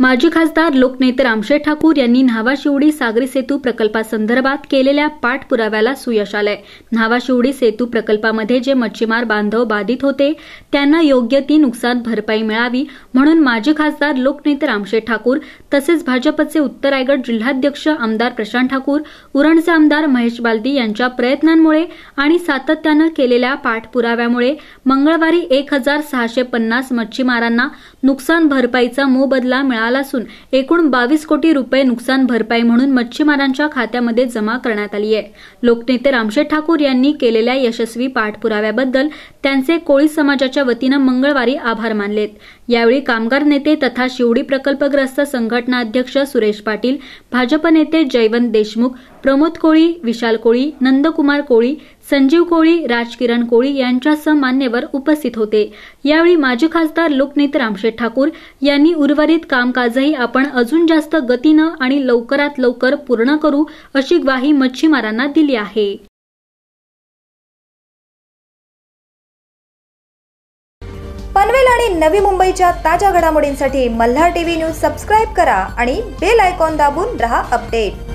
माजी खासदार लोकनेते रामशेठ ठाकूर यांनी न्हावाशिवडी सागरी सेतू प्रकल्पासंदर्भात केलेल्या पाठपुराव्याला सुयश आलंय न्हावाशिवडी सेतू प्रकल्पामध्ये जे मच्छीमार बांधव बाधित होते त्यांना योग्य ती नुकसान भरपाई मिळावी म्हणून माजी खासदार लोकनेते रामशेठ ठाकूर तसेच भाजपचे उत्तर रायगड जिल्हाध्यक्ष आमदार प्रशांत ठाकूर उरणचे आमदार महेश बालदी यांच्या प्रयत्नांमुळे आणि सातत्यानं केलेल्या पाठपुराव्यामुळे मंगळवारी एक हजार सहाशे पन्नास मच्छीमारांना नुकसान भरपाईचा मोबदला मिळाला मिळाला असून एकूण बावीस कोटी रुपये नुकसान भरपाई म्हणून मच्छीमारांच्या खात्यामध्ये जमा करण्यात आली आहे लोकनेते रामशेठ ठाकूर यांनी केलेल्या यशस्वी पाठपुराव्याबद्दल त्यांचे कोळी समाजाच्या वतीनं मंगळवारी आभार मानलेत यावेळी कामगार नेते तथा शिवडी प्रकल्पग्रस्त संघटना अध्यक्ष सुरेश पाटील भाजप नेते जयवंत देशमुख प्रमोद कोळी विशाल कोळी नंदकुमार कोळी संजीव कोळी राजकिरण कोळी यांच्यासह मान्यवर उपस्थित होते यावेळी माजी खासदार लोकनेत रामशेठ ठाकूर यांनी उर्वरित कामकाजही आपण अजून जास्त गतीनं आणि लवकरात लवकर पूर्ण करू अशी ग्वाही मच्छीमारांना दिली आहे पनवेल आणि नवी मुंबईच्या ताज्या घडामोडींसाठी मल्हार टीव्ही न्यूज सबस्क्राईब करा आणि बेल आयकॉन दाबून रहा अपडेट